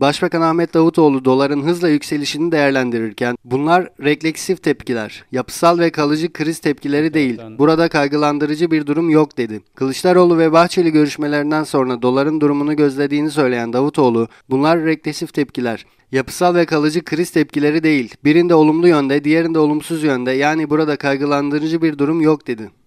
Başbakan Ahmet Davutoğlu doların hızla yükselişini değerlendirirken bunlar refleksif tepkiler, yapısal ve kalıcı kriz tepkileri değil. Burada kaygılandırıcı bir durum yok dedi. Kılıçdaroğlu ve Bahçeli görüşmelerinden sonra doların durumunu gözlediğini söyleyen Davutoğlu, bunlar refleksif tepkiler, yapısal ve kalıcı kriz tepkileri değil. Birinde olumlu yönde, diğerinde olumsuz yönde. Yani burada kaygılandırıcı bir durum yok dedi.